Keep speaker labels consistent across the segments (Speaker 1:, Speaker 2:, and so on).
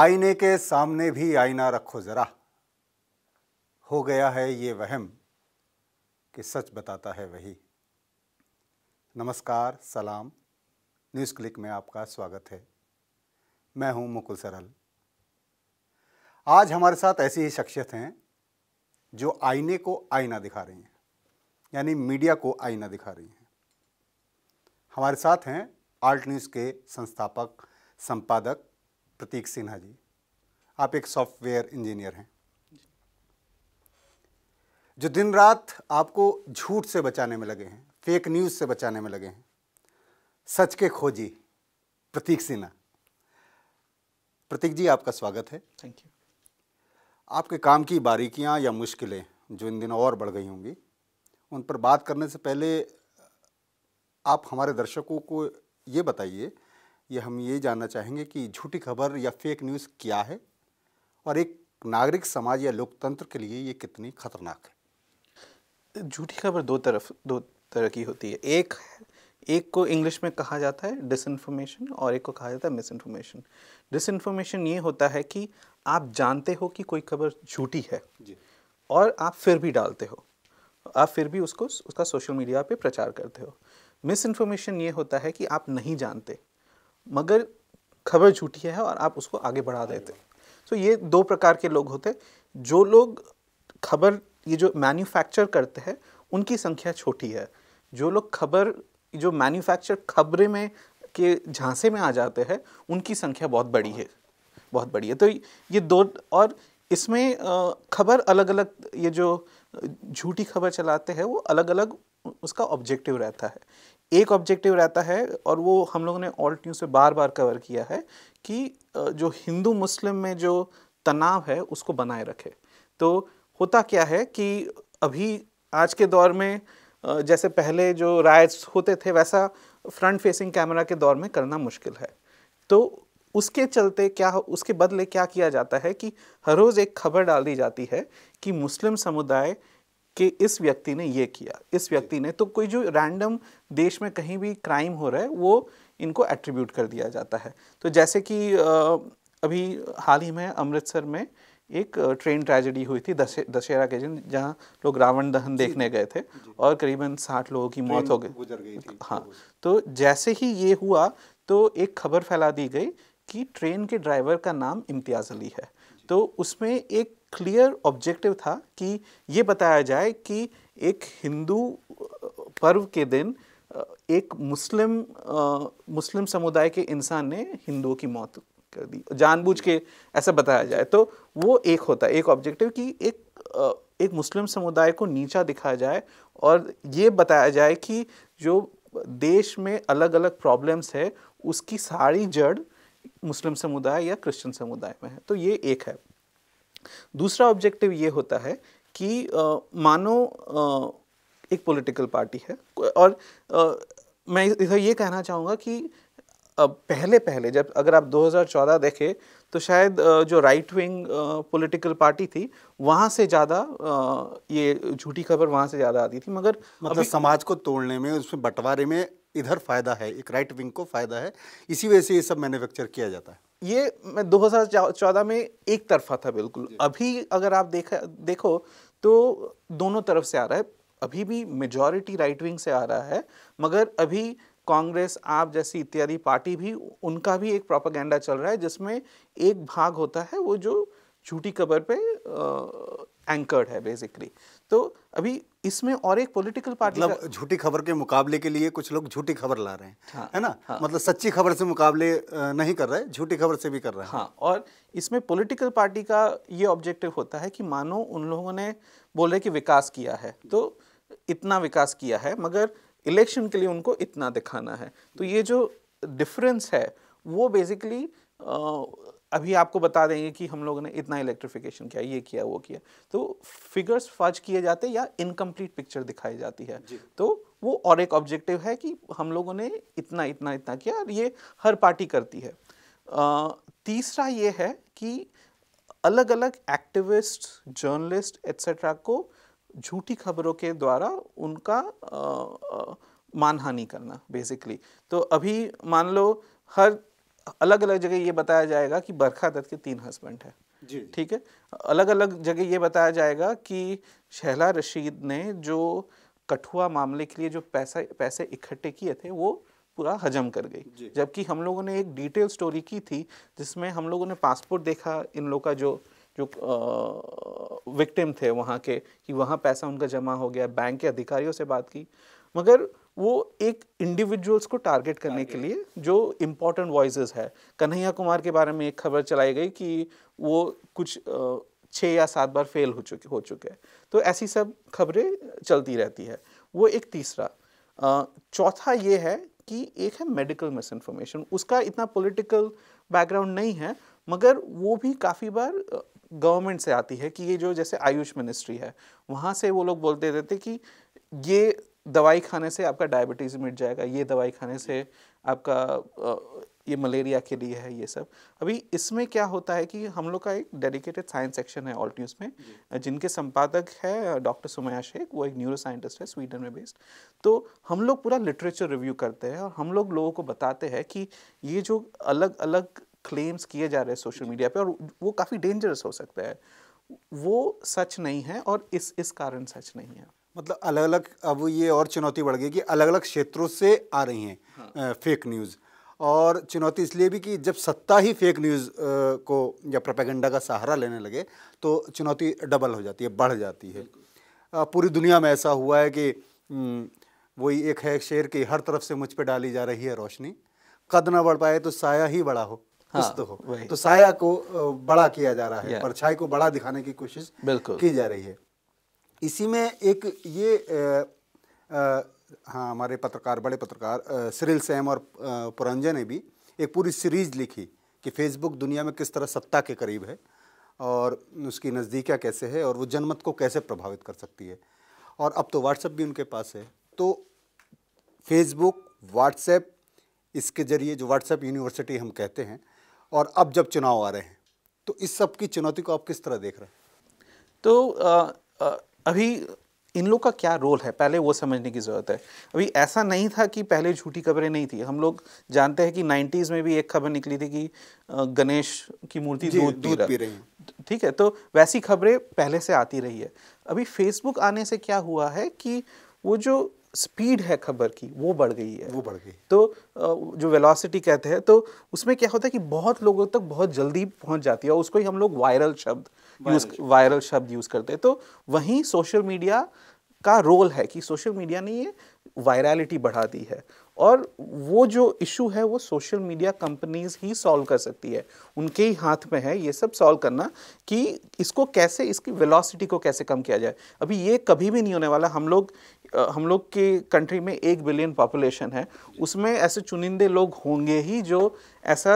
Speaker 1: आईने के सामने भी आईना रखो ज़रा हो गया है ये वहम कि सच बताता है वही नमस्कार सलाम न्यूज़ क्लिक में आपका स्वागत है मैं हूं मुकुल सरल आज हमारे साथ ऐसी ही शख्सियत हैं जो आईने को आईना दिखा रही हैं यानी मीडिया को आईना दिखा रही हैं हमारे साथ हैं आल्ट न्यूज़ के संस्थापक संपादक प्रतीक सिन्हा जी आप एक सॉफ्टवेयर इंजीनियर हैं जो दिन रात आपको झूठ से बचाने में लगे हैं फेक न्यूज़ से बचाने में लगे हैं सच के खोजी प्रतीक सिन्हा प्रतीक जी आपका स्वागत है थैंक यू आपके काम की बारीकियां या मुश्किलें जो इन दिनों और बढ़ गई होंगी उन पर बात करने से पहले आप हमारे दर्शकों को ये बताइए ये हम ये जानना चाहेंगे कि झूठी खबर या फेक न्यूज़ क्या है और एक नागरिक समाज या लोकतंत्र के लिए ये कितनी
Speaker 2: खतरनाक है झूठी खबर दो तरफ दो तरह की होती है एक एक को इंग्लिश में कहा जाता है डिसइंफॉर्मेशन और एक को कहा जाता है मिस इन्फॉर्मेशन डिसइंफॉर्मेशन ये होता है कि आप जानते हो कि कोई खबर झूठी है जी। और आप फिर भी डालते हो आप फिर भी उसको उसका सोशल मीडिया पे प्रचार करते हो मिस इन्फॉर्मेशन ये होता है कि आप नहीं जानते मगर खबर झूठी है और आप उसको आगे बढ़ा हाँ देते तो ये दो प्रकार के लोग होते जो लोग खबर ये जो मैन्युफैक्चर करते हैं उनकी संख्या छोटी है जो लोग खबर जो मैन्युफैक्चर खबरें में के झांसे में आ जाते हैं उनकी संख्या बहुत बड़ी हाँ। है बहुत बड़ी है तो ये दो और इसमें खबर अलग अलग ये जो झूठी खबर चलाते हैं वो अलग अलग उसका ऑब्जेक्टिव रहता है एक ऑब्जेक्टिव रहता है और वो हम लोगों ने ऑल्ट न्यूज़ से बार बार कवर किया है कि जो हिंदू मुस्लिम में जो तनाव है उसको बनाए रखे तो होता क्या है कि अभी आज के दौर में जैसे पहले जो राइट्स होते थे वैसा फ्रंट फेसिंग कैमरा के दौर में करना मुश्किल है तो उसके चलते क्या उसके बदले क्या किया जाता है कि हर रोज़ एक खबर डाल दी जाती है कि मुस्लिम समुदाय कि इस व्यक्ति ने ये किया इस व्यक्ति ने तो कोई जो रैंडम देश में कहीं भी क्राइम हो रहा है वो इनको एट्रीब्यूट कर दिया जाता है तो जैसे कि अभी हाल ही में अमृतसर में एक ट्रेन ट्रेजेडी हुई थी दशहरा के दिन जहाँ लोग रावण दहन देखने गए थे और करीबन साठ लोगों की मौत हो गई हाँ तो जैसे ही ये हुआ तो एक खबर फैला दी गई कि ट्रेन के ड्राइवर का नाम इम्तियाज़ अली है तो उसमें एक क्लियर ऑब्जेक्टिव था कि ये बताया जाए कि एक हिंदू पर्व के दिन एक मुस्लिम आ, मुस्लिम समुदाय के इंसान ने हिंदुओं की मौत कर दी जानबूझ के ऐसा बताया जाए तो वो एक होता है एक ऑब्जेक्टिव कि एक एक मुस्लिम समुदाय को नीचा दिखाया जाए और ये बताया जाए कि जो देश में अलग अलग प्रॉब्लम्स है उसकी सारी जड़ मुस्लिम समुदाय या क्रिश्चियन समुदाय में है तो ये एक है दूसरा ऑब्जेक्टिव ये होता है कि आ, मानो आ, एक पॉलिटिकल पार्टी है और आ, मैं इधर ये कहना चाहूँगा कि अब पहले पहले जब अगर आप 2014 देखें तो शायद जो राइट विंग पॉलिटिकल पार्टी थी वहाँ से ज़्यादा ये झूठी खबर वहाँ से ज़्यादा आती थी मगर मतलब समाज को तोड़ने में उसमें बंटवारे में
Speaker 1: इधर फायदा है एक राइट विंग को फायदा है इसी वजह से ये सब मैन्युफैक्चर किया जाता है ये मैं
Speaker 2: 2014 में एक तरफा था बिल्कुल अभी अगर आप देखा देखो तो दोनों तरफ से आ रहा है अभी भी मेजॉरिटी राइट विंग से आ रहा है मगर अभी कांग्रेस आप जैसी इत्यादि पार्टी भी उनका भी एक प्रोपागेंडा चल रहा है जिसमें एक भाग होता है वो जो झूठी खबर पे एंकर्ड है बेसिकली तो अभी इसमें और एक पॉलिटिकल पार्टी मतलब झूठी खबर के मुकाबले के लिए कुछ लोग झूठी खबर ला रहे हैं हाँ, है ना हाँ, मतलब सच्ची खबर से मुकाबले नहीं कर रहे झूठी खबर से भी कर रहे हैं हाँ और इसमें पॉलिटिकल पार्टी का ये ऑब्जेक्टिव होता है कि मानो उन लोगों ने बोले कि विकास किया है तो इतना विकास किया है मगर इलेक्शन के लिए उनको इतना दिखाना है तो ये जो डिफरेंस है वो बेसिकली अभी आपको बता देंगे कि हम लोगों ने इतना इलेक्ट्रिफिकेशन किया ये किया वो किया तो फिगर्स फर्ज किए जाते या इनकम्प्लीट पिक्चर दिखाई जाती है तो वो और एक ऑब्जेक्टिव है कि हम लोगों ने इतना इतना इतना किया और ये हर पार्टी करती है आ, तीसरा ये है कि अलग अलग एक्टिविस्ट जर्नलिस्ट एट्सेट्रा को झूठी खबरों के द्वारा उनका मानहानि करना बेसिकली तो अभी मान लो हर अलग अलग जगह ये बताया जाएगा कि बरखा दत्त के तीन हस्बैंड हैं ठीक है अलग अलग जगह ये बताया जाएगा कि शहला रशीद ने जो कठुआ मामले के लिए जो पैसा पैसे इकट्ठे किए थे वो पूरा हजम कर गई जबकि हम लोगों ने एक डिटेल स्टोरी की थी जिसमें हम लोगों ने पासपोर्ट देखा इन लोगों का जो जो विक्टिम थे वहाँ के कि वहाँ पैसा उनका जमा हो गया बैंक के अधिकारियों से बात की मगर वो एक इंडिविजुअल्स को टारगेट करने के लिए जो इम्पोर्टेंट वॉइस है कन्हैया कुमार के बारे में एक खबर चलाई गई कि वो कुछ छः या सात बार फेल हो चुके हो चुके हैं तो ऐसी सब खबरें चलती रहती है वो एक तीसरा चौथा ये है कि एक है मेडिकल मिस इन्फॉर्मेशन उसका इतना पॉलिटिकल बैकग्राउंड नहीं है मगर वो भी काफ़ी बार गवर्नमेंट से आती है कि ये जो जैसे आयुष मिनिस्ट्री है वहाँ से वो लोग बोलते रहते कि ये दवाई खाने से आपका डायबिटीज़ मिट जाएगा ये दवाई खाने से आपका ये मलेरिया के लिए है ये सब अभी इसमें क्या होता है कि हम लोग का एक डेडिकेटेड साइंस सेक्शन है ऑल्ट न्यूज़ में जिनके संपादक है डॉक्टर सुमया शेख वो एक न्यूरो साइंटिस्ट है स्वीडन में बेस्ड तो हम लोग पूरा लिटरेचर रिव्यू करते हैं और हम लोग लोगों को बताते हैं कि ये जो अलग अलग क्लेम्स किए जा रहे हैं सोशल मीडिया पर और वो काफ़ी डेंजरस हो सकता है वो सच नहीं है और इस इस कारण सच नहीं है
Speaker 1: मतलब अलग अलग अब ये और चुनौती बढ़ गई कि अलग अलग क्षेत्रों से आ रही हैं हाँ। फेक न्यूज़ और चुनौती इसलिए भी कि जब सत्ता ही फेक न्यूज़ को या प्रोपेगेंडा का सहारा लेने लगे तो चुनौती डबल हो जाती है बढ़ जाती है पूरी दुनिया में ऐसा हुआ है कि वही एक है शेर की हर तरफ से मुझ पर डाली जा रही है रोशनी कद ना बढ़ पाए तो साया ही बड़ा हो हाँ, तो हो तो साया को बड़ा किया जा रहा है परछाई को बड़ा दिखाने की कोशिश की जा रही है इसी में एक ये हाँ हमारे पत्रकार बड़े पत्रकार सरिल सैम और पुरंजय ने भी एक पूरी सीरीज लिखी कि फेसबुक दुनिया में किस तरह सत्ता के करीब है और उसकी नज़दीकियाँ कैसे है और वो जनमत को कैसे प्रभावित कर सकती है और अब तो व्हाट्सएप भी उनके पास है तो फेसबुक व्हाट्सएप इसके ज़रिए जो व्हाट्सएप यूनिवर्सिटी हम कहते हैं और अब जब चुनाव
Speaker 2: आ रहे हैं तो इस सब की चुनौती को आप किस तरह देख रहे हैं तो आ, आ, अभी इन लोग का क्या रोल है पहले वो समझने की ज़रूरत है अभी ऐसा नहीं था कि पहले झूठी खबरें नहीं थी हम लोग जानते हैं कि 90s में भी एक खबर निकली थी कि गणेश की मूर्ति दूध पी रही ठीक है तो वैसी खबरें पहले से आती रही है अभी फेसबुक आने से क्या हुआ है कि वो जो स्पीड है खबर की वो बढ़ गई है वो बढ़ गई तो जो वेलोसिटी कहते हैं तो उसमें क्या होता है कि बहुत लोगों तक बहुत जल्दी पहुंच जाती है और उसको ही हम लोग वायरल शब्द यूज वायरल शब्द यूज करते हैं तो वहीं सोशल मीडिया का रोल है कि सोशल मीडिया ने ये वायरलिटी बढ़ा दी है और वो जो इशू है वो सोशल मीडिया कंपनीज ही सॉल्व कर सकती है उनके ही हाथ में है ये सब सॉल्व करना कि इसको कैसे इसकी वेलोसिटी को कैसे कम किया जाए अभी ये कभी भी नहीं होने वाला हम लोग हम लोग के कंट्री में एक बिलियन पॉपुलेशन है उसमें ऐसे चुनिंदे लोग होंगे ही जो ऐसा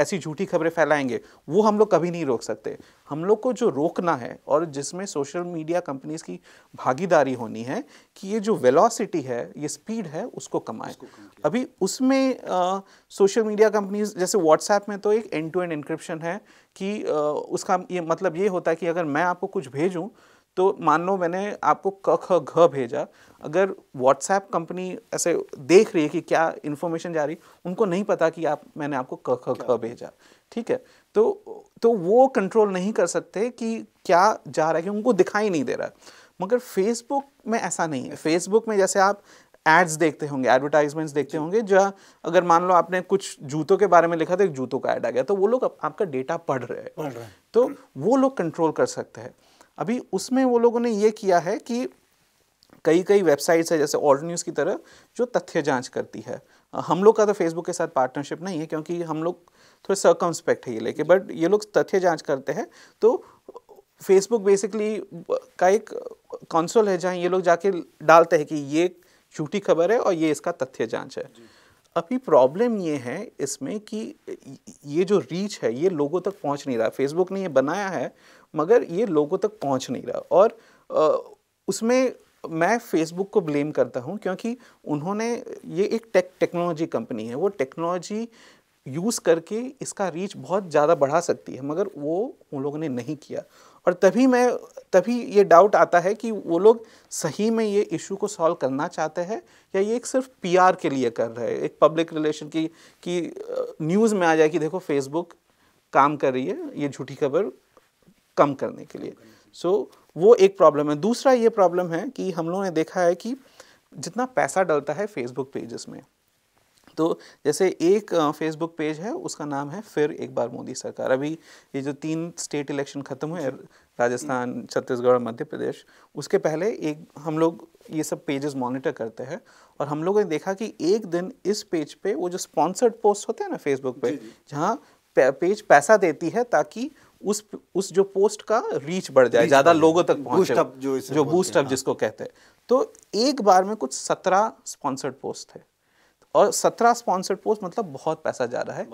Speaker 2: ऐसी झूठी खबरें फैलाएंगे वो हम लोग कभी नहीं रोक सकते हम लोग को जो रोकना है और जिसमें सोशल मीडिया कंपनीज की भागीदारी होनी है कि ये जो वेलोसिटी है ये स्पीड है उसको कमाए अभी उसमें सोशल मीडिया कंपनीज जैसे व्हाट्सएप में तो एक एंड टू एंड इंक्रिप्शन है कि आ, उसका ये मतलब ये होता है कि अगर मैं आपको कुछ भेजूँ तो मान लो मैंने आपको क ख घ भेजा अगर व्हाट्सएप कंपनी ऐसे देख रही है कि क्या इन्फॉर्मेशन जा रही उनको नहीं पता कि आप मैंने आपको क ख घ भेजा ठीक है तो तो वो कंट्रोल नहीं कर सकते कि क्या जा रहा है कि उनको दिखाई नहीं दे रहा मगर फेसबुक में ऐसा नहीं है फेसबुक में जैसे आप एड्स देखते होंगे एडवर्टाइजमेंट्स देखते होंगे जहाँ अगर मान लो आपने कुछ जूतों के बारे में लिखा तो एक जूतों का ऐड आ गया तो वो लोग आपका डेटा पढ़ रहे हैं है। तो वो लोग कंट्रोल कर सकते हैं अभी उसमें वो लोगों ने ये किया है कि कई कई वेबसाइट्स है जैसे ऑल्ड न्यूज़ की तरह जो तथ्य जाँच करती है हम लोग का तो फेसबुक के साथ पार्टनरशिप नहीं है क्योंकि हम लोग थोड़े तो सर्कमस्पेक्ट है ये लेके बट ये लोग तथ्य जांच करते हैं तो फेसबुक बेसिकली का एक कंसोल है जहाँ ये लोग जाके डालते हैं कि ये झूठी खबर है और ये इसका तथ्य जांच है अभी प्रॉब्लम ये है इसमें कि ये जो रीच है ये लोगों तक पहुंच नहीं रहा फेसबुक ने ये बनाया है मगर ये लोगों तक पहुंच नहीं रहा और उसमें मैं फेसबुक को ब्लेम करता हूं क्योंकि उन्होंने ये एक टेक टेक्नोलॉजी कंपनी है वो टेक्नोलॉजी यूज़ करके इसका रीच बहुत ज़्यादा बढ़ा सकती है मगर वो उन लोगों ने नहीं किया और तभी मैं तभी ये डाउट आता है कि वो लोग सही में ये इशू को सॉल्व करना चाहते हैं या ये एक सिर्फ पीआर के लिए कर रहे हैं एक पब्लिक रिलेशन की कि न्यूज़ में आ जाए कि देखो फेसबुक काम कर रही है ये झूठी खबर कम करने के लिए सो so, वो एक प्रॉब्लम है दूसरा ये प्रॉब्लम है कि हम लोगों ने देखा है कि जितना पैसा डलता है फेसबुक पेजेस में तो जैसे एक फेसबुक पेज है उसका नाम है फिर एक बार मोदी सरकार अभी ये जो तीन स्टेट इलेक्शन ख़त्म हुए राजस्थान छत्तीसगढ़ और मध्य प्रदेश उसके पहले एक हम लोग ये सब पेजेस मॉनिटर करते हैं और हम लोगों ने देखा कि एक दिन इस पेज पे वो जो स्पॉन्सर्ड पोस्ट होते हैं ना फेसबुक पे जहाँ पेज पैसा देती है ताकि उस उस जो पोस्ट का रीच बढ़ जाए ज़्यादा लोगों तक पहुंचे जो जो बूस्ट अप हाँ। जिसको कहते हैं तो एक बार में कुछ सत्रह स्पॉन्सर्ड पोस्ट थे और सत्रह स्पॉन्सर्ड पोस्ट मतलब बहुत पैसा जा रहा है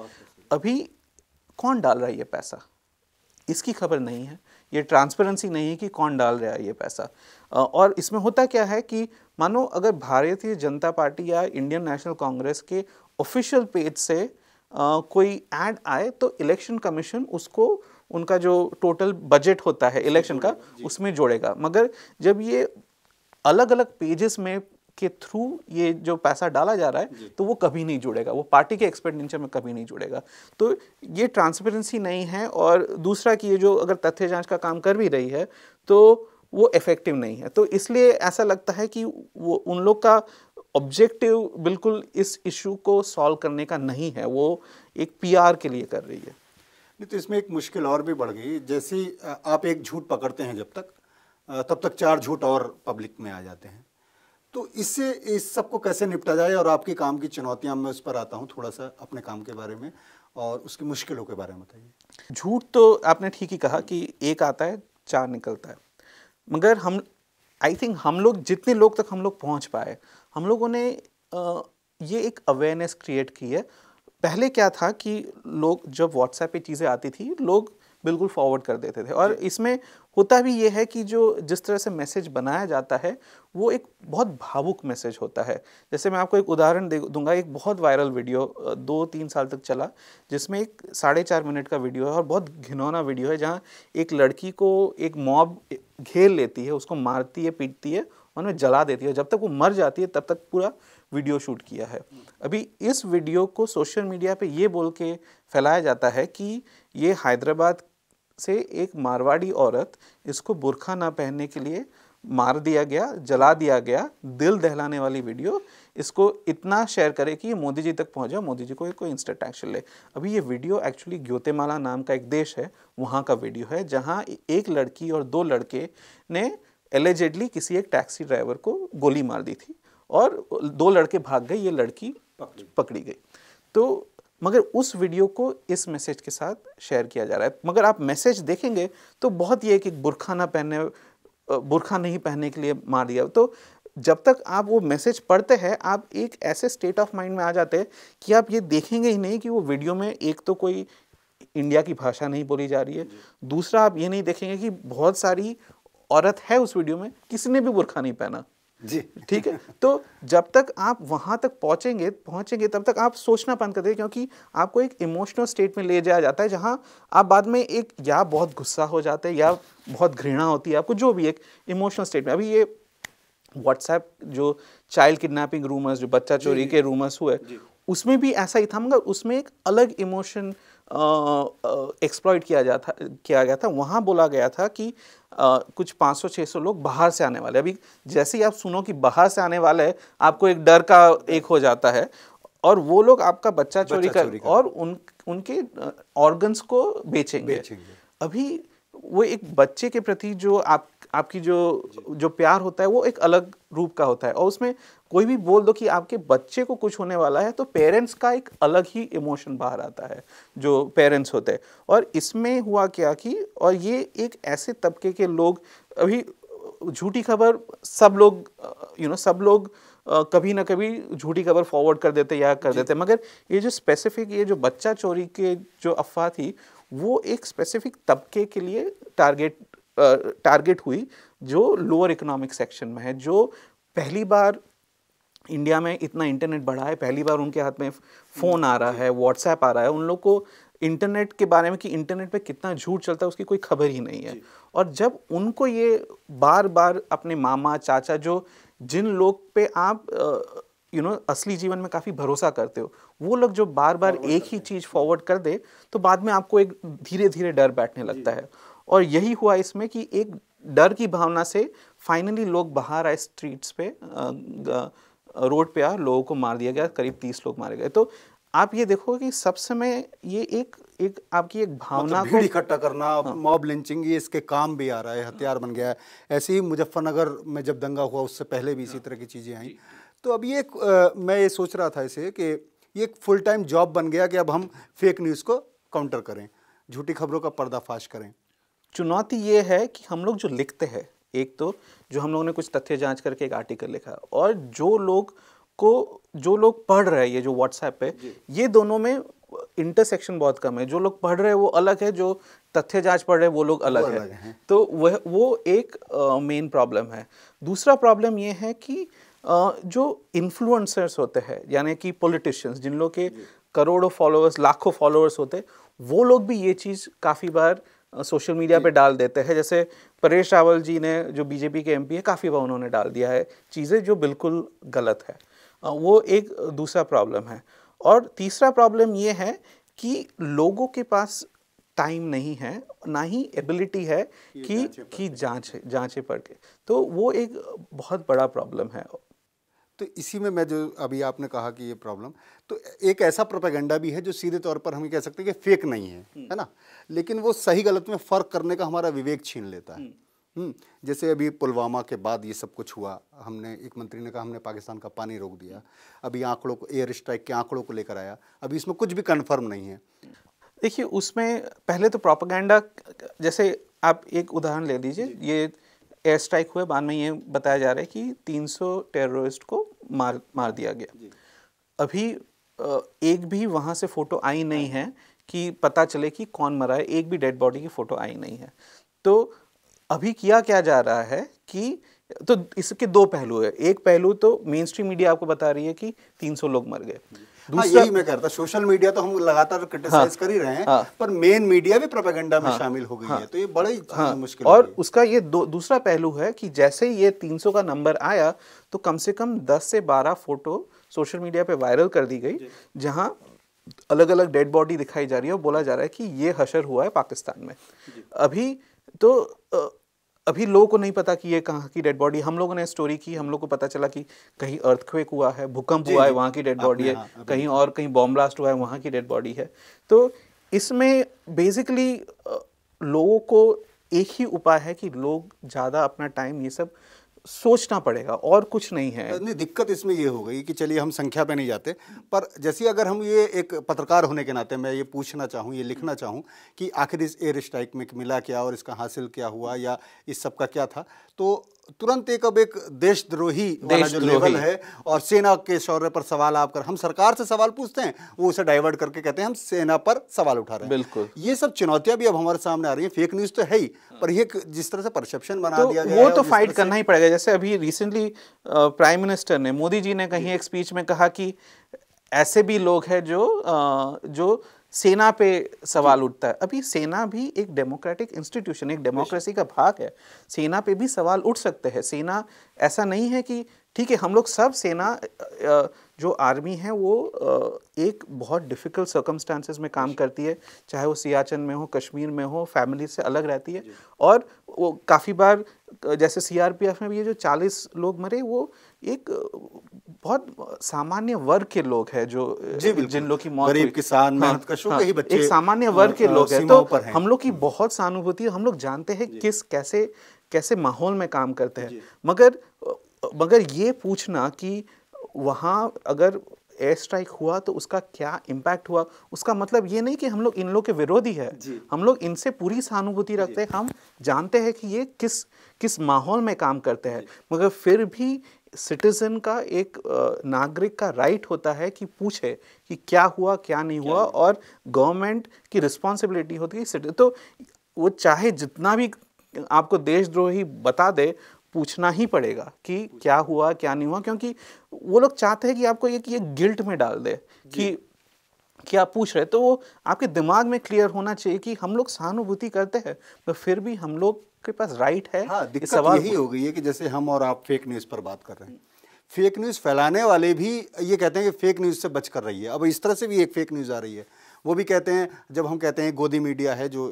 Speaker 2: अभी कौन डाल रहा है ये पैसा इसकी खबर नहीं है ये ट्रांसपेरेंसी नहीं है कि कौन डाल रहा है ये पैसा और इसमें होता क्या है कि मानो अगर भारतीय जनता पार्टी या इंडियन नेशनल कांग्रेस के ऑफिशियल पेज से कोई ऐड आए तो इलेक्शन कमीशन उसको उनका जो टोटल बजट होता है इलेक्शन का उसमें जोड़ेगा मगर जब ये अलग अलग पेजेस में के थ्रू ये जो पैसा डाला जा रहा है तो वो कभी नहीं जुड़ेगा वो पार्टी के एक्सपेंडिचर में कभी नहीं जुड़ेगा तो ये ट्रांसपेरेंसी नहीं है और दूसरा कि ये जो अगर तथ्य जांच का काम कर भी रही है तो वो इफेक्टिव नहीं है तो इसलिए ऐसा लगता है कि वो उन लोग का ऑब्जेक्टिव बिल्कुल इस इशू को सॉल्व करने का नहीं है वो एक पीआर के लिए कर रही है नहीं तो इसमें एक मुश्किल और भी बढ़ गई
Speaker 1: जैसे आप एक झूठ पकड़ते हैं जब तक तब तक चार झूठ और पब्लिक में आ जाते हैं तो इससे इस सबको कैसे निपटा जाए और आपके काम की चुनौतियाँ मैं उस पर आता हूँ थोड़ा सा अपने काम के बारे में और उसकी मुश्किलों के बारे में बताइए
Speaker 2: झूठ तो आपने ठीक ही कहा कि एक आता है चार निकलता है मगर हम आई थिंक हम लोग जितने लोग तक हम लोग पहुँच पाए हम लोगों ने ये एक अवेयरनेस क्रिएट की है पहले क्या था कि लोग जब व्हाट्सएप पे चीज़ें आती थी लोग बिल्कुल फॉरवर्ड कर देते थे और इसमें होता भी ये है कि जो जिस तरह से मैसेज बनाया जाता है वो एक बहुत भावुक मैसेज होता है जैसे मैं आपको एक उदाहरण दे दूंगा एक बहुत वायरल वीडियो दो तीन साल तक चला जिसमें एक साढ़े चार मिनट का वीडियो है और बहुत घिनौना वीडियो है जहाँ एक लड़की को एक मॉब घेर लेती है उसको मारती है पीटती है और उन्हें जला देती है जब तक वो मर जाती है तब तक पूरा वीडियो शूट किया है अभी इस वीडियो को सोशल मीडिया पे ये बोल के फैलाया जाता है कि ये हैदराबाद से एक मारवाड़ी औरत इसको बुरखा ना पहनने के लिए मार दिया गया जला दिया गया दिल दहलाने वाली वीडियो इसको इतना शेयर करे कि ये मोदी जी तक पहुंचे मोदी जी को एक कोई इंस्टेंट एक्शन ले अभी ये वीडियो एक्चुअली ग्योतेमाला नाम का एक देश है वहाँ का वीडियो है जहाँ एक लड़की और दो लड़के ने एलिजेडली किसी एक टैक्सी ड्राइवर को गोली मार दी थी और दो लड़के भाग गए ये लड़की पकड़ी गई तो मगर उस वीडियो को इस मैसेज के साथ शेयर किया जा रहा है मगर आप मैसेज देखेंगे तो बहुत ये कि बुरखा ना पहने बुरखा नहीं पहनने के लिए मार दिया तो जब तक आप वो मैसेज पढ़ते हैं आप एक ऐसे स्टेट ऑफ माइंड में आ जाते हैं कि आप ये देखेंगे ही नहीं कि वो वीडियो में एक तो कोई इंडिया की भाषा नहीं बोली जा रही है दूसरा आप ये नहीं देखेंगे कि बहुत सारी औरत है उस वीडियो में किसी ने भी बुरखा नहीं पहना जी ठीक है तो जब तक आप वहाँ तक पहुँचेंगे पहुँचेंगे तब तक आप सोचना बंद कर दे क्योंकि आपको एक इमोशनल स्टेट में ले जाया जाता है जहाँ आप बाद में एक या बहुत गुस्सा हो जाता है या बहुत घृणा होती है आपको जो भी एक इमोशनल स्टेट में अभी ये व्हाट्सएप जो चाइल्ड किडनैपिंग रूमर्स जो बच्चा चोरी के रूमर्स हुए उसमें भी ऐसा ही था मगर उसमें एक अलग इमोशन emotion... एक्सप्लॉयट किया जाता किया गया था वहाँ बोला गया था कि आ, कुछ 500-600 लोग बाहर से आने वाले अभी जैसे ही आप सुनो कि बाहर से आने वाले आपको एक डर का एक हो जाता है और वो लोग आपका बच्चा चोरी कर, कर और उन उनके ऑर्गन्स को बेचेंगे, बेचेंगे। अभी वो एक बच्चे के प्रति जो आप आपकी जो जो प्यार होता है वो एक अलग रूप का होता है और उसमें कोई भी बोल दो कि आपके बच्चे को कुछ होने वाला है तो पेरेंट्स का एक अलग ही इमोशन बाहर आता है जो पेरेंट्स होते हैं और इसमें हुआ क्या कि और ये एक ऐसे तबके के लोग अभी झूठी खबर सब लोग यू नो सब लोग कभी ना कभी झूठी खबर फॉरवर्ड कर देते या कर देते मगर ये जो स्पेसिफिक ये जो बच्चा चोरी के जो अफवाह थी वो एक स्पेसिफिक तबके के लिए टारगेट टारगेट हुई जो लोअर इकोनॉमिक सेक्शन में है जो पहली बार इंडिया में इतना इंटरनेट बढ़ा है पहली बार उनके हाथ में फ़ोन आ रहा है व्हाट्सएप आ रहा है उन लोग को इंटरनेट के बारे में कि इंटरनेट पे कितना झूठ चलता है उसकी कोई खबर ही नहीं है और जब उनको ये बार बार अपने मामा चाचा जो जिन लोग पे आप यू नो असली जीवन में काफ़ी भरोसा करते हो वो लोग जो बार बार एक ही चीज़ फॉरवर्ड कर दे तो बाद में आपको एक धीरे धीरे डर बैठने लगता है और यही हुआ इसमें कि एक डर की भावना से फाइनली लोग बाहर आए स्ट्रीट्स पे रोड पे आ लोगों को मार दिया गया करीब तीस लोग मारे गए तो आप ये देखो कि सब समय ये एक एक आपकी एक भावना मतलब इकट्ठा
Speaker 1: करना हाँ। मॉब लिंचिंग ये इसके काम भी आ रहा है हथियार बन गया है ऐसे ही मुजफ्फरनगर में जब दंगा हुआ उससे पहले भी इसी हाँ। तरह की चीज़ें आई तो अब ये मैं ये सोच रहा था इसे कि ये एक फुल टाइम जॉब बन गया कि अब हम फेक न्यूज़ को काउंटर करें झूठी खबरों
Speaker 2: का पर्दाफाश करें चुनौती ये है कि हम लोग जो लिखते हैं एक तो जो हम लोगों ने कुछ तथ्य जांच करके एक आर्टिकल लिखा और जो लोग को जो लोग पढ़ रहे हैं ये जो व्हाट्सएप पे ये दोनों में इंटरसेक्शन बहुत कम है जो लोग पढ़ रहे हैं वो अलग है जो तथ्य जांच पढ़ रहे हैं वो लोग अलग, वो अलग है।, है तो वह वो एक मेन प्रॉब्लम है दूसरा प्रॉब्लम ये है कि आ, जो इन्फ्लुएंसर्स होते हैं यानी कि पॉलिटिशियंस जिन लोग के करोड़ों फॉलोअर्स लाखों फॉलोअर्स होते हैं वो लोग भी ये चीज़ काफ़ी बार सोशल मीडिया पे डाल देते हैं जैसे परेश रावल जी ने जो बीजेपी के एमपी है काफ़ी बार उन्होंने डाल दिया है चीज़ें जो बिल्कुल गलत है वो एक दूसरा प्रॉब्लम है और तीसरा प्रॉब्लम ये है कि लोगों के पास टाइम नहीं है ना ही एबिलिटी है कि कि जांच जांचे पड़ के तो वो एक बहुत बड़ा प्रॉब्लम है तो इसी में मैं जो अभी आपने कहा कि ये प्रॉब्लम
Speaker 1: तो एक ऐसा प्रोपेगेंडा भी है जो सीधे तौर पर हम कह सकते हैं कि फेक नहीं है हम्म। है ना लेकिन वो सही गलत में फ़र्क करने का हमारा विवेक छीन लेता है हम्म। हम्म, जैसे अभी पुलवामा के बाद ये सब कुछ हुआ हमने एक मंत्री ने कहा हमने पाकिस्तान का पानी रोक दिया अभी आंकड़ों को एयर स्ट्राइक
Speaker 2: के आंकड़ों को लेकर आया अभी इसमें कुछ भी कन्फर्म नहीं है देखिए उसमें पहले तो प्रोपागेंडा जैसे आप एक उदाहरण ले लीजिए ये एयर स्ट्राइक हुए बाद में ये बताया जा रहा है कि 300 टेररिस्ट को मार मार दिया गया अभी एक भी वहाँ से फ़ोटो आई नहीं है कि पता चले कि कौन मरा है एक भी डेड बॉडी की फ़ोटो आई नहीं है तो अभी किया क्या जा रहा है कि तो इसके दो पहलू है एक पहलू तो मेन स्ट्रीम मीडिया आपको बता रही है कि 300 लोग मर गए हाँ,
Speaker 1: सोशल मीडिया तो हम लगातार क्रिटिसाइज हाँ, कर ही रहे हैं हाँ। पर मेन
Speaker 2: मीडिया भी प्रोपेगेंडा में शामिल हो गई है तो ये मुश्किल और उसका ये दूसरा पहलू है कि जैसे ये 300 का नंबर आया तो कम से कम 10 से 12 फोटो सोशल मीडिया पे वायरल कर दी गई जहां अलग अलग डेड बॉडी दिखाई जा रही है और बोला जा रहा है कि ये हशर हुआ है पाकिस्तान में अभी तो अभी लोगों को नहीं पता कि ये कहाँ की डेड बॉडी हम लोगों ने स्टोरी की हम लोग को पता चला कि कहीं अर्थक्वेक हुआ है भूकंप हाँ, हाँ। हुआ है वहाँ की डेड बॉडी है हाँ, कहीं और कहीं बॉम्ब ब्लास्ट हुआ है वहाँ की डेड बॉडी है तो इसमें बेसिकली लोगों को एक ही उपाय है कि लोग ज़्यादा अपना टाइम ये सब सोचना पड़ेगा और कुछ नहीं है नहीं दिक्कत इसमें ये हो गई कि चलिए हम संख्या पे नहीं जाते
Speaker 1: पर जैसे अगर हम ये एक पत्रकार होने के नाते मैं ये पूछना चाहूँ ये लिखना चाहूँ कि आखिर इस एयर स्ट्राइक में मिला क्या और इसका हासिल क्या हुआ या इस सब का क्या था तो तुरंत एक अब एक देशद्रोही देश जो लेवल है और सेना के शौर्य पर सवाल आप कर हम सरकार से सवाल पूछते हैं वो उसे डाइवर्ट करके कहते हैं हम सेना पर सवाल उठा रहे हैं बिल्कुल ये सब चुनौतियां भी अब हमारे सामने आ रही हैं फेक न्यूज तो है ही पर ये जिस तरह से परसेप्शन बना तो दिया गया वो तो फाइट
Speaker 2: करना ही पड़ेगा जैसे अभी रिसेंटली प्राइम मिनिस्टर ने मोदी जी ने कहीं एक स्पीच में कहा कि ऐसे भी लोग हैं जो जो सेना पे सवाल उठता है अभी सेना भी एक डेमोक्रेटिक इंस्टीट्यूशन एक डेमोक्रेसी का भाग है सेना पे भी सवाल उठ सकते हैं सेना ऐसा नहीं है कि ठीक है हम लोग सब सेना जो आर्मी है वो एक बहुत डिफ़िकल्ट सर्कमस्टांसिस में काम करती है चाहे वो सियाचन में हो कश्मीर में हो फैमिली से अलग रहती है और वो काफ़ी बार जैसे सीआरपीएफ में भी ये जो 40 लोग मरे वो एक बहुत सामान्य वर्ग के लोग हैं जो जिन लोग की मौत गरीब किसान हाँ, हाँ, बच्चे एक सामान्य वर्ग के लोग हैं तो हैं। हम लोग की बहुत सहानुभूति हम लोग जानते हैं किस कैसे कैसे माहौल में काम करते हैं मगर मगर ये पूछना कि वहाँ अगर एयर स्ट्राइक हुआ तो उसका क्या इम्पैक्ट हुआ उसका मतलब ये नहीं कि हम लोग इन लोग के विरोधी है हम लोग इनसे पूरी सहानुभूति रखते हैं हम जानते हैं कि ये किस किस माहौल में काम करते हैं मगर फिर भी सिटीजन का एक नागरिक का राइट होता है कि पूछे कि क्या हुआ क्या नहीं हुआ और गवर्नमेंट की रिस्पॉन्सिबिलिटी होती है तो वो चाहे जितना भी आपको देशद्रोही बता दे पूछना ही पड़ेगा कि क्या हुआ क्या नहीं हुआ क्योंकि वो लोग चाहते हैं कि आपको एक ये गिल्ट में डाल दे कि कि आप पूछ रहे तो वो आपके दिमाग में क्लियर होना चाहिए कि हम लोग सहानुभूति करते हैं तो फिर भी हम लोग के पास राइट है हाँ, दिक्कत सवाल यही हो
Speaker 1: गई है कि जैसे हम और आप फेक न्यूज़ पर बात कर रहे हैं फेक न्यूज़ फैलाने वाले भी ये कहते हैं कि फेक न्यूज़ से बच कर रही है अब इस तरह से भी एक फेक न्यूज़ आ रही है वो भी कहते हैं जब हम कहते हैं गोदी मीडिया है जो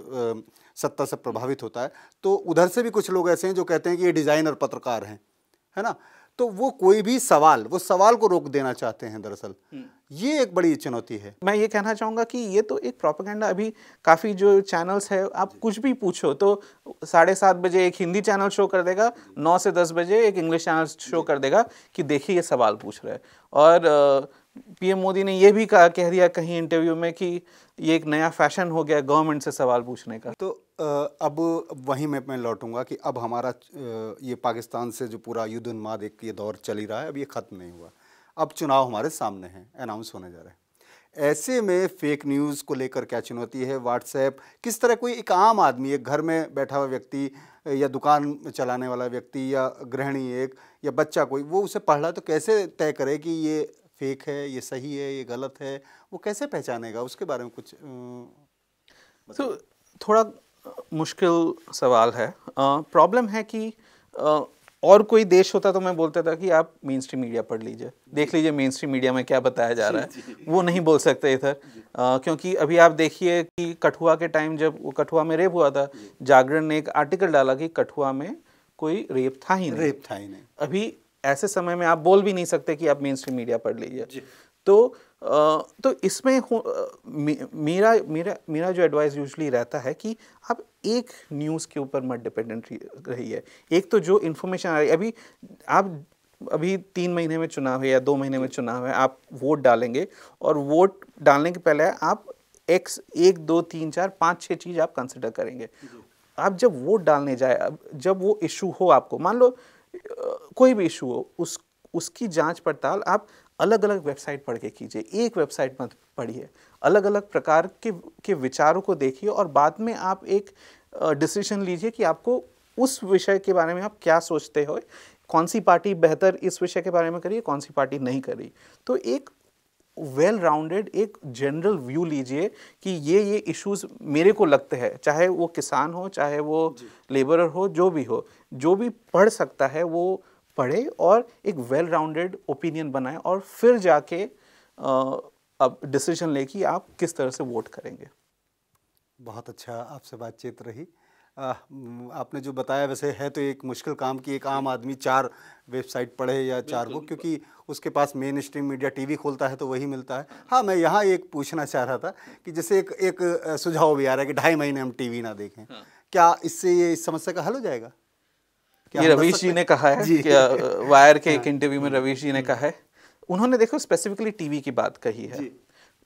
Speaker 1: सत्ता से प्रभावित होता है तो उधर से भी कुछ लोग ऐसे हैं जो कहते हैं कि ये डिज़ाइनर पत्रकार हैं है ना तो वो कोई भी सवाल वो सवाल को रोक देना चाहते हैं दरअसल हम्म। ये एक बड़ी चुनौती है
Speaker 2: मैं ये कहना चाहूँगा कि ये तो एक प्रोपागेंडा अभी काफ़ी जो चैनल्स है आप कुछ भी पूछो तो साढ़े सात बजे एक हिंदी चैनल शो कर देगा नौ से दस बजे एक इंग्लिश चैनल शो कर देगा कि देखिए ये सवाल पूछ रहे हैं और पीएम मोदी ने यह भी कहा कह दिया कहीं इंटरव्यू में कि ये एक नया फैशन हो गया गवर्नमेंट से सवाल पूछने का तो
Speaker 1: अब वहीं मैं मैं लौटूंगा कि अब हमारा ये पाकिस्तान से जो पूरा युद्ध उन्माद एक ये दौर चल ही रहा है अब ये ख़त्म नहीं हुआ अब चुनाव हमारे सामने हैं अनाउंस होने जा रहे हैं ऐसे में फेक न्यूज़ को लेकर क्या चुनौती है व्हाट्सएप किस तरह कोई एक आम आदमी एक घर में बैठा हुआ व्यक्ति या दुकान चलाने वाला व्यक्ति या गृहिणी एक या बच्चा कोई वो उसे पढ़ रहा तो कैसे तय करे कि ये फेक है ये सही है ये गलत है वो कैसे पहचानेगा उसके बारे में कुछ
Speaker 2: तो थोड़ा मुश्किल सवाल है प्रॉब्लम है कि आ, और कोई देश होता तो मैं बोलता था कि आप मेन स्ट्रीम मीडिया पढ़ लीजिए देख लीजिए मेन स्ट्रीम मीडिया में क्या बताया जा रहा है वो नहीं बोल सकते इधर क्योंकि अभी आप देखिए कि कठुआ के टाइम जब वो कठुआ में रेप हुआ था जागरण ने एक आर्टिकल डाला कि कठुआ में कोई रेप था ही नहीं रेप था ही नहीं अभी ऐसे समय में आप बोल भी नहीं सकते कि आप मेन स्ट्रीम मीडिया पढ़ लीजिए तो आ, तो इसमें मे, मेरा मेरा मेरा जो एडवाइस यूजली रहता है कि आप एक न्यूज़ के ऊपर मत डिपेंडेंट रहिए एक तो जो इन्फॉर्मेशन आ रही है अभी आप अभी तीन महीने में चुनाव है या दो महीने में चुनाव है आप वोट डालेंगे और वोट डालने के पहले आप एक्स एक दो तीन चार पाँच छः चीज़ आप कंसिडर करेंगे आप जब वोट डालने जाए जब वो इशू हो आपको मान लो कोई भी इशू हो उस उसकी जांच पड़ताल आप अलग अलग वेबसाइट पढ़ के कीजिए एक वेबसाइट मत पढ़िए अलग अलग प्रकार के के विचारों को देखिए और बाद में आप एक डिसीजन लीजिए कि आपको उस विषय के बारे में आप क्या सोचते हो कौन सी पार्टी बेहतर इस विषय के बारे में करी कौन सी पार्टी नहीं करी तो एक वेल राउंडेड एक जनरल व्यू लीजिए कि ये ये इश्यूज मेरे को लगते हैं चाहे वो किसान हो चाहे वो लेबरर हो जो भी हो जो भी पढ़ सकता है वो पढ़े और एक वेल राउंडेड ओपिनियन बनाए और फिर जाके अब डिसीजन ले कि आप किस तरह से वोट करेंगे
Speaker 1: बहुत अच्छा आपसे बातचीत रही आपने जो बताया वैसे है तो एक मुश्किल काम कि एक आम आदमी चार वेबसाइट पढ़े या चार बुक क्योंकि उसके पास मेन स्ट्रीम मीडिया टीवी खोलता है तो वही मिलता है हाँ मैं यहाँ एक पूछना चाह रहा था कि जैसे एक एक सुझाव भी आ रहा है कि ढाई महीने हम टीवी
Speaker 2: ना देखें हाँ।
Speaker 1: क्या इससे ये इस समस्या का हल हो जाएगा ये रवीश जी ने कहा है कि वायर के एक
Speaker 2: इंटरव्यू हाँ। में रवीश जी ने कहा है उन्होंने देखो स्पेसिफिकली टीवी की बात कही है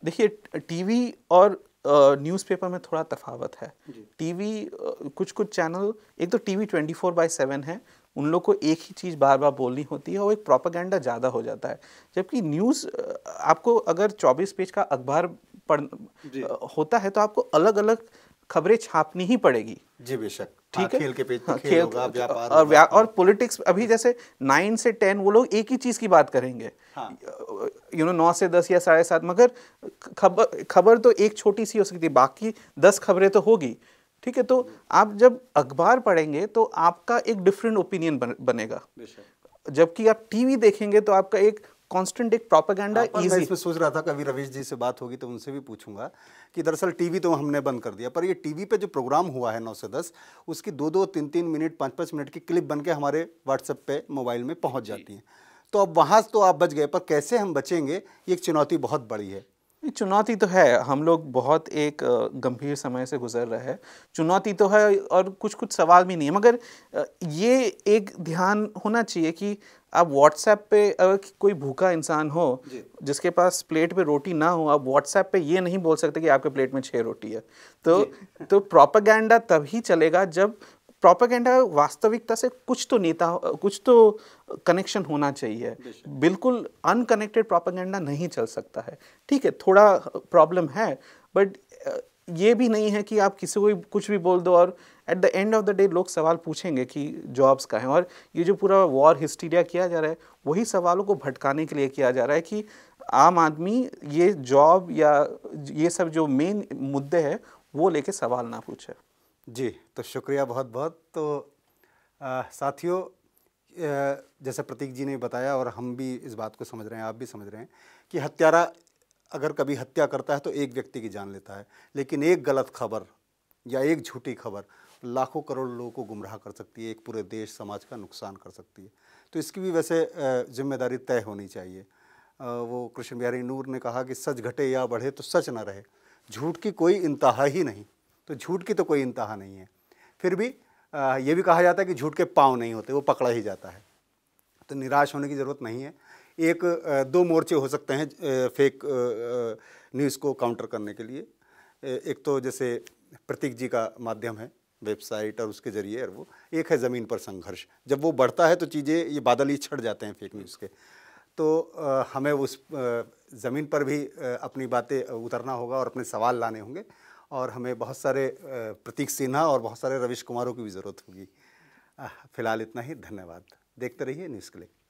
Speaker 2: देखिए टीवी और न्यूज़पेपर में थोड़ा तफावत है टीवी कुछ कुछ चैनल एक तो TV twenty four by seven है उन लोग को एक ही चीज़ बार बार बोलनी होती है और एक प्रोपागेंडा ज़्यादा हो जाता है जबकि न्यूज़ आपको अगर चौबीस पेज का अखबार पढ़ होता है तो आपको अलग अलग खबरें छापनी ही पड़ेगी जी बेशक ठीक हाँ, है खेल के पेज हाँ, खेल, खेल होगा,
Speaker 1: व्यापार और व्या,
Speaker 2: और पॉलिटिक्स अभी जैसे नाइन से टेन वो लोग एक ही चीज की बात करेंगे हाँ। यू नो नौ से दस या साढ़े सात मगर खबर खबर तो एक छोटी सी हो सकती है बाकी दस खबरें तो होगी ठीक है तो आप जब अखबार पढ़ेंगे तो आपका एक डिफरेंट ओपिनियन बनेगा जबकि आप टीवी देखेंगे तो आपका एक कॉन्स्टेंट एक प्रोपागेंडा इजी इसमें सोच रहा था
Speaker 1: कभी रवीश जी से बात होगी तो उनसे भी पूछूंगा कि दरअसल टीवी तो हमने बंद कर दिया पर ये टीवी पे जो प्रोग्राम हुआ है नौ से दस उसकी दो दो तीन तीन मिनट पाँच पाँच मिनट की क्लिप बन के हमारे व्हाट्सएप पे मोबाइल में पहुँच जाती हैं तो अब वहाँ तो आप बच गए पर कैसे हम बचेंगे ये एक चुनौती बहुत
Speaker 2: बड़ी है चुनौती तो है हम लोग बहुत एक गंभीर समय से गुजर रहे हैं चुनौती तो है और कुछ कुछ सवाल भी नहीं है मगर ये एक ध्यान होना चाहिए कि आप व्हाट्सएप पे अगर कोई भूखा इंसान हो जिसके पास प्लेट पे रोटी ना हो आप व्हाट्सएप पे ये नहीं बोल सकते कि आपके प्लेट में छः रोटी है तो तो प्रॉपरगेंडा तभी चलेगा जब प्रोपागेंडा वास्तविकता से कुछ तो नेता कुछ तो कनेक्शन होना चाहिए बिल्कुल अनकनेक्टेड प्रोपागेंडा नहीं चल सकता है ठीक है थोड़ा प्रॉब्लम है बट ये भी नहीं है कि आप किसी को भी कुछ भी बोल दो और at the end of the day लोग सवाल पूछेंगे कि जॉब्स का है और ये जो पूरा वॉर हिस्टीरिया किया जा रहा है वही सवालों को भटकाने के लिए किया जा रहा है कि आम आदमी ये जॉब या ये सब जो मेन मुद्दे हैं वो लेके सवाल ना पूछे जी तो शुक्रिया बहुत बहुत तो साथियों
Speaker 1: जैसे प्रतीक जी ने बताया और हम भी इस बात को समझ रहे हैं आप भी समझ रहे हैं कि हत्यारा अगर कभी हत्या करता है तो एक व्यक्ति की जान लेता है लेकिन एक गलत खबर या एक झूठी खबर लाखों करोड़ लोगों को गुमराह कर सकती है एक पूरे देश समाज का नुकसान कर सकती है तो इसकी भी वैसे जिम्मेदारी तय होनी चाहिए वो कृष्ण बिहारी नूर ने कहा कि सच घटे या बढ़े तो सच ना रहे झूठ की कोई इंतहा ही नहीं तो झूठ की तो कोई इंतहा नहीं है फिर भी ये भी कहा जाता है कि झूठ के पाँव नहीं होते वो पकड़ा ही जाता है तो निराश होने की ज़रूरत नहीं है एक दो मोर्चे हो सकते हैं फेक न्यूज़ को काउंटर करने के लिए एक तो जैसे प्रतीक जी का माध्यम है वेबसाइट और उसके ज़रिए और वो एक है ज़मीन पर संघर्ष जब वो बढ़ता है तो चीज़ें ये बादल ही छट जाते हैं फेक न्यूज़ के तो हमें उस ज़मीन पर भी अपनी बातें उतरना होगा और अपने सवाल लाने होंगे और हमें बहुत सारे प्रतीक सिन्हा और बहुत सारे रविश कुमारों की भी ज़रूरत होगी फिलहाल इतना ही धन्यवाद देखते
Speaker 2: रहिए न्यूज़ क्लिक